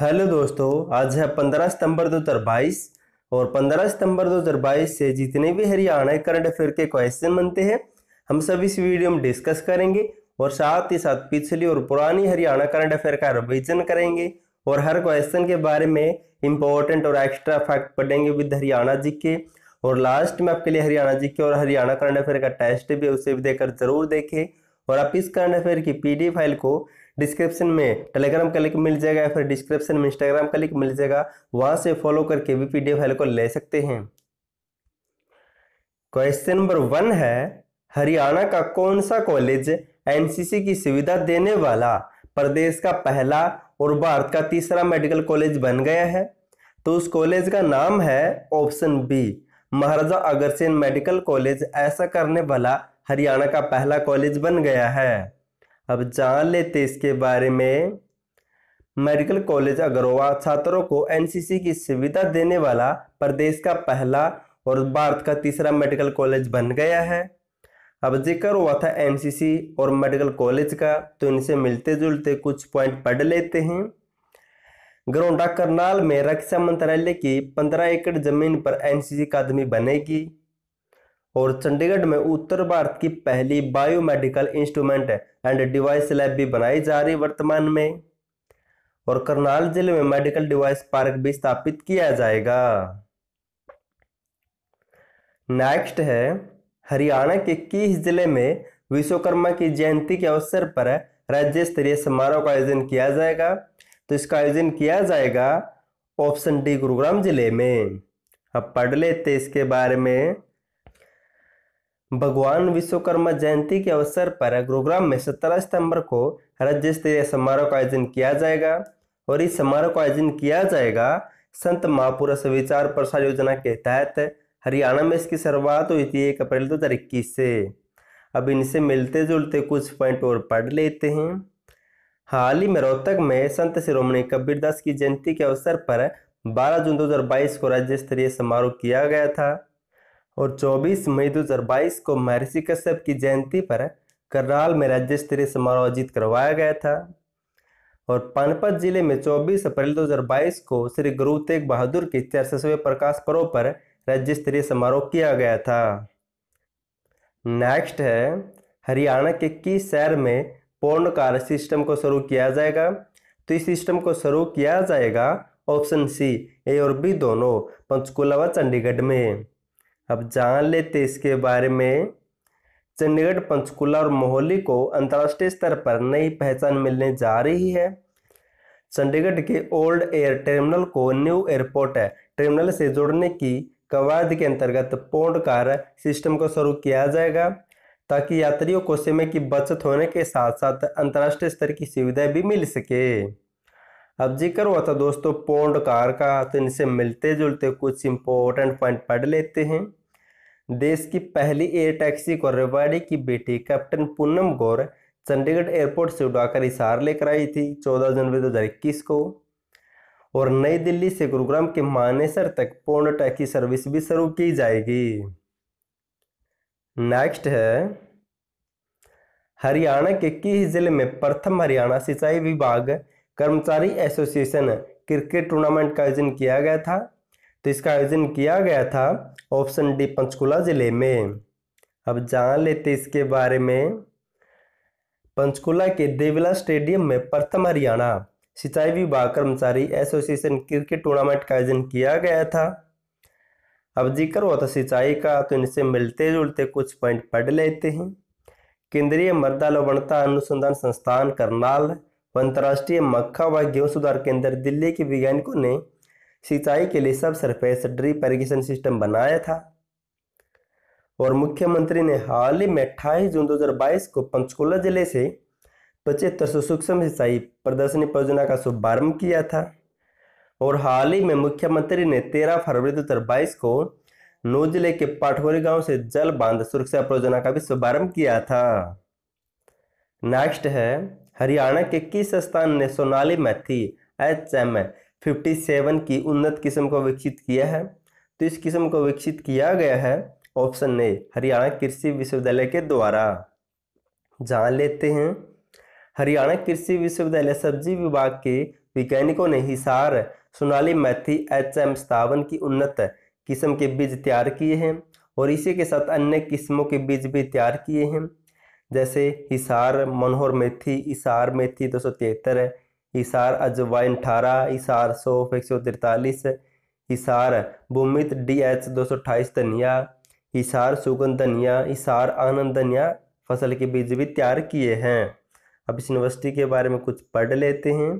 hello दोस्तों आज है 15 सितंबर 2022 और 15 सितंबर 2022 से जितने भी हरियाणा करंट अफेयर के क्वेश्चन बनते हैं हम सब इस वीडियो में डिस्कस करेंगे और साथ ही साथ पिछली और पुरानी हरियाणा करंट अफेयर का रिविजन करेंगे और हर क्वेश्चन के बारे में इंपॉर्टेंट और एक्स्ट्रा फैक्ट पढ़ेंगे विद हरियाणा जी के और लास्ट में आपके लिए हरियाणा जी के और हरियाणा करंट अफेयर का टेस्ट भी उसे भी देकर जरूर देखें और आप इस करंट अफेयर की पी फाइल को डिस्क्रिप्शन में टेलीग्राम का लिंक मिल जाएगा या फिर डिस्क्रिप्शन में इंस्टाग्राम का लिंक मिल जाएगा वहां से फॉलो करके वी पी फाइल को ले सकते हैं क्वेश्चन नंबर वन है हरियाणा का कौन सा कॉलेज एनसीसी की सुविधा देने वाला प्रदेश का पहला और भारत का तीसरा मेडिकल कॉलेज बन गया है तो उस कॉलेज का नाम है option B Maharaja Agrasen medical college ऐसा करने वाला हरियाणा का पहला कॉलेज बन गया है अब जान लेते इसके बारे में मेडिकल कॉलेज अगरोवा छात्रों को एनसीसी की सुविधा देने वाला प्रदेश का पहला और भारत का तीसरा मेडिकल कॉलेज बन गया है अब जिक्र हुआ था एनसीसी और मेडिकल कॉलेज का तो इनसे मिलते जुलते कुछ पॉइंट पढ़ लेते हैं ग्रोंडा करनाल में रक्षा मंत्रालय की पंद्रह एकड़ जमीन पर एनसीसी अकादमी बनेगी और चंडीगढ़ में उत्तर भारत की पहली biomedical instrument and device lab भी बनाई जा रही वर्तमान में और करनाल जिले में मेडिकल डिवाइस पार्क भी स्थापित किया जाएगा नेक्स्ट है हरियाणा के किस जिले में विश्वकर्मा की जयंती के अवसर पर राज्य स्तरीय समारोह का आयोजन किया जाएगा तो इसका आयोजन किया जाएगा ऑप्शन डी गुरुग्राम जिले में अब पढ़ लेते इसके बारे में भगवान विश्वकर्मा जयंती के अवसर पर गुरुग्राम में 17 सितंबर को राज्य स्तरीय समारोह का आयोजन किया जाएगा और इस समारोह का आयोजन किया जाएगा संत महापुरुष विचार प्रसार योजना के तहत हरियाणा में इसकी शुरुआत हुई थी एक अप्रैल दो हज़ार इक्कीस से अब इनसे मिलते जुलते कुछ पॉइंट और पढ़ लेते हैं हाल ही में रोहतक में संत शिरोमणि कबीरदास की जयंती के अवसर पर 12 जून 2022 को राज्य स्तरीय समारोह किया गया था और 24 मई 2022 को महर्षि कश्यप की जयंती पर करनाल में राज्य स्तरीय समारोह आयोजित करवाया गया था और पानपत जिले में 24 अप्रैल 2022 को श्री गुरु तेग बहादुर के तिरसठवें प्रकाश पर्व पर राज्य स्तरीय समारोह किया गया था नेक्स्ट है हरियाणा के किस शहर में पूर्ण कार्य सिस्टम को शुरू किया जाएगा तो इस सिस्टम को शुरू किया जाएगा ऑप्शन सी ए और बी दोनों पंचकुला व चंडीगढ़ में अब जान लेते इसके बारे में चंडीगढ़ पंचकुला और मोहली को अंतर्राष्ट्रीय स्तर पर नई पहचान मिलने जा रही है चंडीगढ़ के ओल्ड एयर टर्मिनल को न्यू एयरपोर्ट टर्मिनल से जोड़ने की कवायद के अंतर्गत पोर्ड कार सिस्टम को शुरू किया जाएगा ताकि यात्रियों को समय की बचत होने के साथ साथ अंतर्राष्ट्रीय स्तर की सुविधाएं भी मिल सके अब जिक्र हुआ था अच्छा दोस्तों पोंड कार का तो इनसे मिलते जुलते कुछ इंपॉर्टेंट पॉइंट पढ़ लेते हैं देश की पहली एयर टैक्सी को रेवाड़ी की बेटी कैप्टन पूनम गौर चंडीगढ़ एयरपोर्ट से उड़ाकर इशार लेकर आई थी 14 जनवरी 2021 को और नई दिल्ली से गुरुग्राम के मानेसर तक पूर्ण टैक्सी सर्विस भी शुरू की जाएगी नेक्स्ट है हरियाणा के किस जिले में प्रथम हरियाणा सिंचाई विभाग कर्मचारी एसोसिएशन क्रिकेट टूर्नामेंट का आयोजन किया गया था तो इसका आयोजन किया गया था ऑप्शन डी पंचकुला जिले में अब जान लेते इसके बारे में पंचकुला के देविला स्टेडियम में प्रथम हरियाणा सिंचाई विभाग कर्मचारी एसोसिएशन क्रिकेट टूर्नामेंट का आयोजन किया गया था अब जिक्र हुआ था सिंचाई का तो इनसे मिलते जुलते कुछ पॉइंट पढ़ लेते हैं केंद्रीय मृदा लवणता अनुसंधान संस्थान करनाल अंतर्राष्ट्रीय मक्का व गेहूँ सुधार केंद्र दिल्ली के वैज्ञानिकों ने सिंचाई के लिए सब सरफेस ड्रिप इरीगेशन सिस्टम बनाया था और मुख्यमंत्री ने हाल ही में अट्ठाईस जून 2022 को पंचकुला जिले से पचहत्तर सौ सूक्ष्म सिंचाई प्रदर्शनी परियोजना का शुभारंभ किया था और हाल ही में मुख्यमंत्री ने 13 फरवरी 2022 को नू जिले के पाठोरी गांव से जल बांध सुरक्षा परियोजना का भी शुभारंभ किया था नेक्स्ट है हरियाणा के किस स्थान ने सोनाली मैथी एच एम फिफ्टी सेवन की उन्नत किस्म को विकसित किया है तो इस किस्म को विकसित किया गया है ऑप्शन ए हरियाणा कृषि विश्वविद्यालय के द्वारा जान लेते हैं हरियाणा कृषि विश्वविद्यालय सब्जी विभाग के वैज्ञानिकों ने हिसार सोनाली मैथी एच एम सतावन की उन्नत किस्म के बीज तैयार किए हैं और इसी के साथ अन्य किस्मों के बीज भी तैयार किए हैं जैसे हिसार मनोहर मेथी हिसार मेथी दो सौ तिहत्तर हिसार अजवाइन अठारह हिसार सौफ एक सौ तिरतालीस हिसार भूमित डी एच दो सौ अट्ठाईस धनिया हिसार सुगंध धनिया हिसार आनंद धनिया फसल के बीज भी तैयार किए हैं अब इस यूनिवर्सिटी के बारे में कुछ पढ़ लेते हैं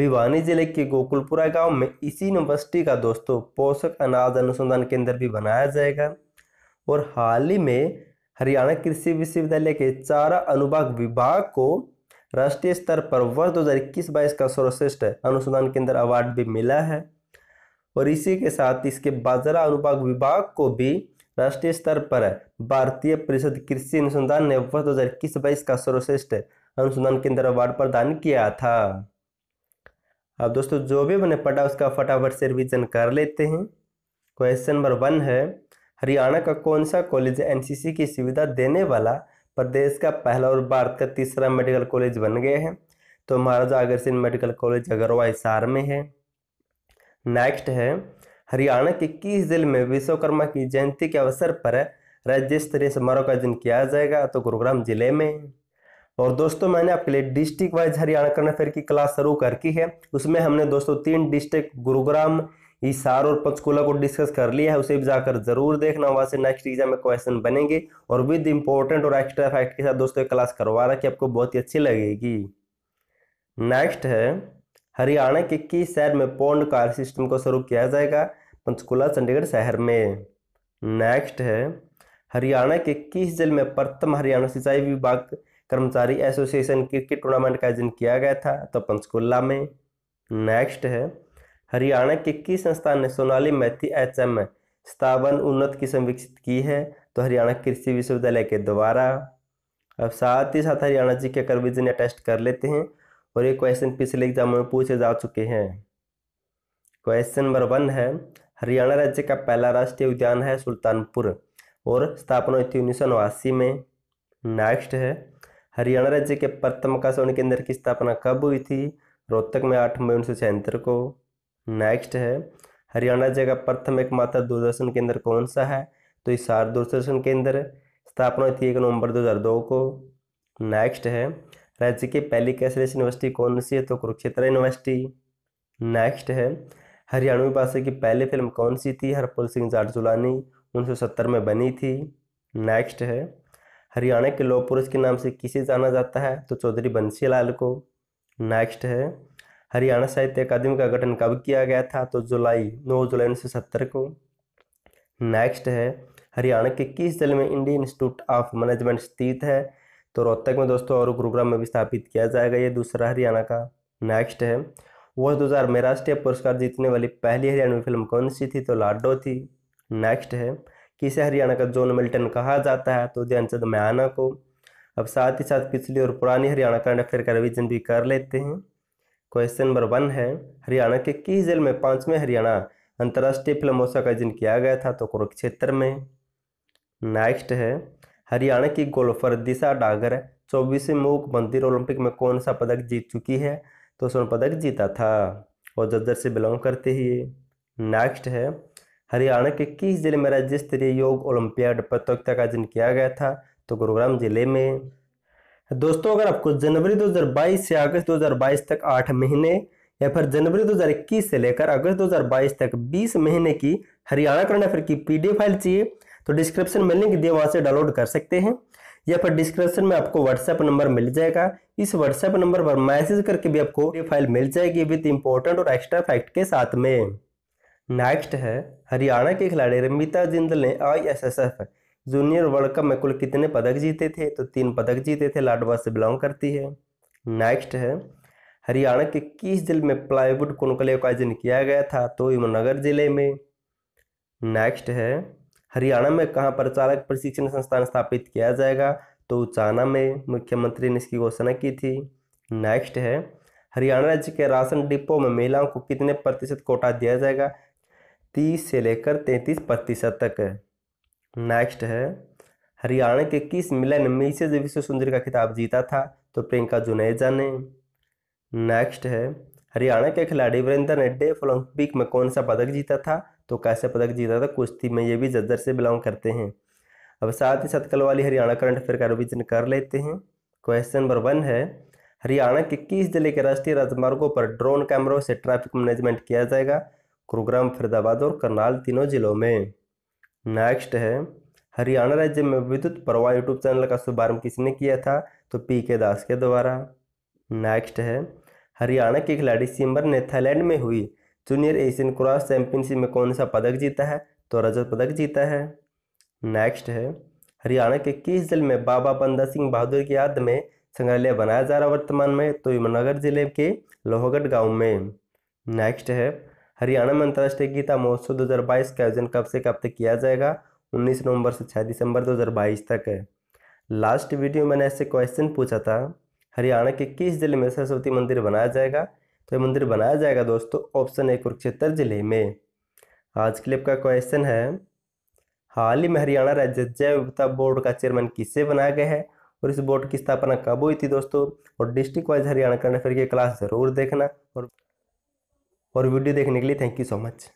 भिवानी जिले के गोकुलपुरा गांव में इसी यूनिवर्सिटी का दोस्तों पोषक अनाज अनुसंधान केंद्र भी बनाया जाएगा और हाल ही में हरियाणा कृषि विश्वविद्यालय के चारा अनुभाग विभाग को राष्ट्रीय स्तर पर वर्ष दो हजार इक्कीस बाईस का सर्वश्रेष्ठ अनुसंधान केंद्र अवार्ड भी मिला है और इसी के साथ इसके बाजरा अनुभाग विभाग को भी राष्ट्रीय स्तर पर भारतीय परिषद कृषि अनुसंधान ने वर्ष दो हजार इक्कीस बाईस का सर्वश्रेष्ठ अनुसंधान केंद्र अवार्ड प्रदान किया था अब दोस्तों जो भी मैंने पढ़ा उसका फटाफट से रिविजन कर लेते हैं क्वेश्चन नंबर वन है हरियाणा का कौन सा कॉलेज एनसीसी की सुविधा देने वाला प्रदेश का पहला और भारत का तीसरा मेडिकल कॉलेज बन गया है तो महाराजा अगर सिंह मेडिकल कॉलेज अगरवा हिसार में है नेक्स्ट है हरियाणा के किस जिले में विश्वकर्मा की जयंती के अवसर पर राज्य स्तरीय समारोह का आयोजन किया जाएगा तो गुरुग्राम जिले में और दोस्तों मैंने आपके लिए डिस्ट्रिक्ट वाइज हरियाणा करना अफेयर की क्लास शुरू कर की है उसमें हमने दोस्तों तीन डिस्ट्रिक्ट गुरुग्राम सार और पंचकूला को डिस्कस कर लिया है उसे भी जाकर जरूर देखना वहाँ से नेक्स्ट एग्जाम में क्वेश्चन बनेंगे और विद इंपॉर्टेंट और एक्स्ट्रा फैक्ट के साथ दोस्तों क्लास करवा रहा कि आपको बहुत ही अच्छी लगेगी नेक्स्ट है हरियाणा के किस शहर में पौंड कार सिस्टम को शुरू किया जाएगा पंचकूला चंडीगढ़ शहर में नेक्स्ट है हरियाणा के किस जिले में प्रथम हरियाणा सिंचाई विभाग कर्मचारी एसोसिएशन क्रिकेट टूर्नामेंट का आयोजन किया गया था तो पंचकूला में नेक्स्ट है हरियाणा के किस संस्थान ने सोनाली मैथी एच एम स्थावन उन्नत किस्म विकसित की है तो हरियाणा कृषि विश्वविद्यालय के द्वारा अब साथ ही साथ हरियाणा जी के करविजन या टेस्ट कर लेते हैं और ये क्वेश्चन पिछले एग्जाम में पूछे जा चुके हैं क्वेश्चन नंबर वन है हरियाणा राज्य का पहला राष्ट्रीय उद्यान है सुल्तानपुर और स्थापना हुई थी उन्नीस में नेक्स्ट है हरियाणा राज्य के प्रथम आकाशवाणी केंद्र की स्थापना कब हुई थी रोहतक में आठ मई उन्नीस को नेक्स्ट है हरियाणा जगह प्रथम एकमात्र दूरदर्शन केंद्र कौन सा है तो इसार दूरदर्शन केंद्र स्थापना हुई थी एक नवंबर 2002 को नेक्स्ट है राज्य की पहली कैशलेस यूनिवर्सिटी कौन सी है तो कुरुक्षेत्र यूनिवर्सिटी नेक्स्ट है हरियाणवी भाषा की पहली फिल्म कौन सी थी हरपुल सिंह जाटजुलानी सत्तर में बनी थी नेक्स्ट है हरियाणा के लोह पुरुष के नाम से किसे जाना जाता है तो चौधरी लाल को नेक्स्ट है हरियाणा साहित्य अकादमी का गठन कब किया गया था तो जुलाई नौ जुलाई उन्नीस को नेक्स्ट है हरियाणा के किस जिले में इंडियन इंस्टीट्यूट ऑफ मैनेजमेंट स्थित है तो रोहतक में दोस्तों और गुरुग्राम में भी स्थापित किया जाएगा ये दूसरा हरियाणा का नेक्स्ट है वर्ष दो हज़ार में राष्ट्रीय पुरस्कार जीतने वाली पहली हरियाणवी फिल्म कौन सी थी तो लाडो थी नेक्स्ट है किसे हरियाणा का जॉन मिल्टन कहा जाता है तो ध्यानचंद म्याना को अब साथ ही साथ पिछली और पुरानी हरियाणा करंट अफेयर का रिविजन भी कर लेते हैं क्वेश्चन नंबर वन है हरियाणा के किस जिले में पांचवें हरियाणा अंतर्राष्ट्रीय फिल्म महोत्सव का आयोजन किया गया था तो कुरुक्षेत्र में नेक्स्ट है हरियाणा की गोल्फर दिशा डागर चौबीसवें मूक मंदिर ओलंपिक में कौन सा पदक जीत चुकी है तो स्वर्ण पदक जीता था और जज्जर से बिलोंग करते ही नेक्स्ट है हरियाणा के किस जिले में राज्य स्तरीय योग ओलंपियाड प्रतियोगिता का आयोजन किया गया था तो गुरुग्राम जिले में दोस्तों अगर आपको जनवरी 2022 से अगस्त 2022 तक आठ महीने या फिर जनवरी 2021 से लेकर अगस्त 2022 तक 20 महीने की हरियाणा करंट अफेयर की पीडीएफ फाइल चाहिए तो डिस्क्रिप्शन में लिंक दिए वहाँ से डाउनलोड कर सकते हैं या फिर डिस्क्रिप्शन में आपको व्हाट्सएप नंबर मिल जाएगा इस व्हाट्सएप नंबर पर मैसेज करके भी आपको ये फाइल मिल जाएगी विद इम्पोर्टेंट और एक्स्ट्रा फैक्ट के साथ में नेक्स्ट है हरियाणा के खिलाड़ी रमिता जिंदल ने I S S F junior world cup में कुल कितने पदक जीते थे तो तीन पदक जीते थे लाडवा से बिलोंग करती है नेक्स्ट है हरियाणा के किस जिले में प्लाईवुड कलेव का आयोजन किया गया था तो यमुनानगर जिले में नेक्स्ट है हरियाणा में कहाँ प्रचारक प्रशिक्षण संस्थान स्थापित किया जाएगा तो उचाना में मुख्यमंत्री ने इसकी घोषणा की थी नेक्स्ट है हरियाणा राज्य के राशन डिपो में महिलाओं को कितने प्रतिशत कोटा दिया जाएगा तीस से लेकर तैंतीस प्रतिशत तक है नेक्स्ट है हरियाणा के किस मिलन मिसेज विश्व सुंदर का खिताब जीता था तो प्रियंका जुनेजा ने नेक्स्ट है हरियाणा के खिलाड़ी वीरेंद्र ने डेफ ओलंपिक में कौन सा पदक जीता था तो कैसे पदक जीता था कुश्ती में ये भी जज्जर से बिलोंग करते हैं अब साथ ही साथ कल वाली हरियाणा करंट अफेयर का रिविजन कर लेते हैं क्वेश्चन नंबर वन है हरियाणा के किस जिले के राष्ट्रीय राजमार्गों पर ड्रोन कैमरों से ट्रैफिक मैनेजमेंट किया जाएगा गुरुग्राम फरीदाबाद और करनाल तीनों जिलों में नेक्स्ट है हरियाणा राज्य में विद्युत प्रवाह यूट्यूब चैनल का शुभारंभ किसने किया था तो पी के दास के द्वारा नेक्स्ट है हरियाणा के खिलाड़ी सिमर ने थाईलैंड में हुई जूनियर एशियन क्रॉस चैंपियनशिप में कौन सा पदक जीता है तो रजत पदक जीता है नेक्स्ट है हरियाणा के किस जिले में बाबा बंदा सिंह बहादुर की याद में संग्रहालय बनाया जा रहा वर्तमान में तो यमुनानगर जिले के लोहगढ़ गांव में नेक्स्ट है हरियाणा में अंतर्राष्ट्रीय गीता महोत्सव 2022 का आयोजन कब से कब तक किया जाएगा 19 नवंबर से 6 दिसंबर 2022 तक है लास्ट वीडियो मैंने ऐसे क्वेश्चन पूछा था हरियाणा के किस जिले में सरस्वती मंदिर बनाया जाएगा तो ये मंदिर बनाया जाएगा दोस्तों ऑप्शन ए कुरुक्षेत्र जिले में आज के लिए आपका क्वेश्चन है हाल ही में हरियाणा राज्य जैव विविधता बोर्ड का चेयरमैन किससे बनाया गया है और इस बोर्ड की स्थापना कब हुई थी दोस्तों और डिस्ट्रिक्ट वाइज हरियाणा करने की क्लास जरूर देखना और और वीडियो देखने के लिए थैंक यू सो मच